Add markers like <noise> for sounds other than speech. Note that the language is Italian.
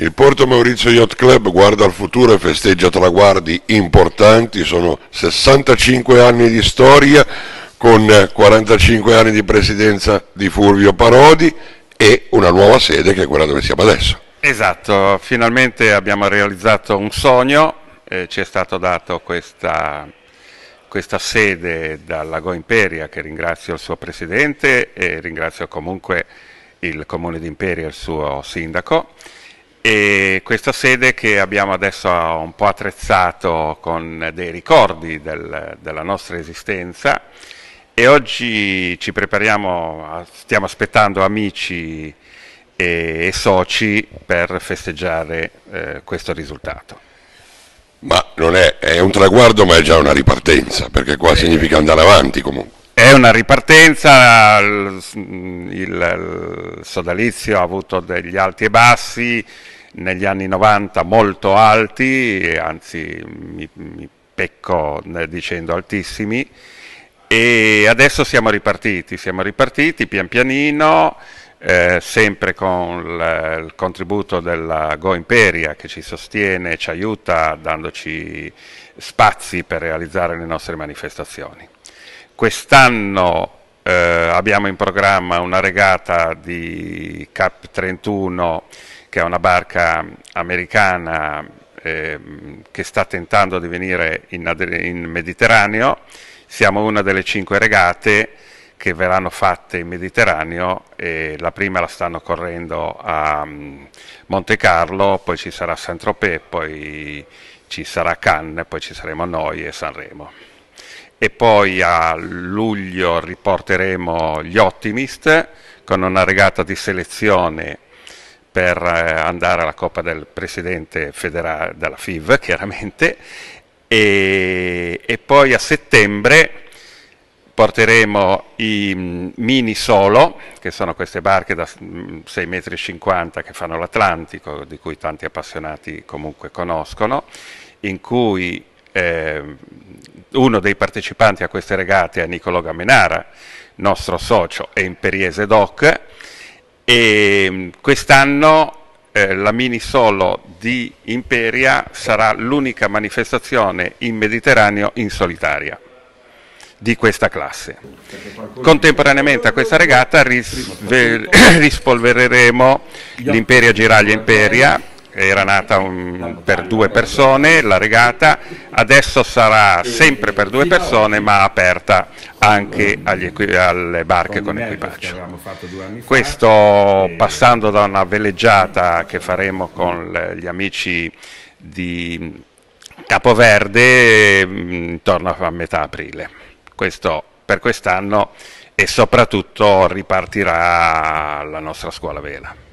Il Porto Maurizio Yacht Club guarda al futuro e festeggia traguardi importanti, sono 65 anni di storia con 45 anni di presidenza di Fulvio Parodi e una nuova sede che è quella dove siamo adesso. Esatto, finalmente abbiamo realizzato un sogno, eh, ci è stata data questa, questa sede dalla Go Imperia che ringrazio il suo presidente e ringrazio comunque il comune di Imperia e il suo sindaco e questa sede che abbiamo adesso un po' attrezzato con dei ricordi del, della nostra esistenza e oggi ci prepariamo, stiamo aspettando amici e, e soci per festeggiare eh, questo risultato. Ma non è, è un traguardo ma è già una ripartenza perché qua eh. significa andare avanti comunque è una ripartenza, il, il, sodalizio ha avuto degli alti e bassi, negli anni 90 molto alti, anzi mi, mi pecco eh, dicendo altissimi, e adesso siamo ripartiti, siamo ripartiti pian pianino, eh, sempre con il contributo della Go Imperia che ci sostiene, ci aiuta dandoci spazi per realizzare le nostre manifestazioni. Quest'anno eh, abbiamo in programma una regata di Cap 31 che è una barca americana eh, che sta tentando di venire in, in Mediterraneo. Siamo una delle cinque regate che verranno fatte in Mediterraneo e la prima la stanno correndo a mm, Monte Carlo, poi ci sarà Saint-Tropez, poi ci sarà Cannes, poi ci saremo noi e Sanremo e poi a luglio riporteremo gli Optimist con una regata di selezione per eh, andare alla Coppa del Presidente federale della FIV, chiaramente, e, e poi a settembre porteremo i mm, mini solo, che sono queste barche da 6,50 mm, metri che fanno l'Atlantico, di cui tanti appassionati comunque conoscono, in cui eh, uno dei partecipanti a queste regate è Niccolò Gamenara, nostro socio e imperiese doc, e mm, quest'anno eh, la mini solo di Imperia sarà l'unica manifestazione in Mediterraneo in solitaria di questa classe. Contemporaneamente a questa regata <coughs> rispolvereremo l'Imperia Giraglia Imperia era nata un, um, per due persone la regata, adesso sarà sempre per due persone ma aperta anche equi, alle barche con equipaggio. Questo passando da una veleggiata che faremo con gli amici di Capoverde intorno mm, a metà aprile. Questo per quest'anno e soprattutto ripartirà la nostra scuola vela.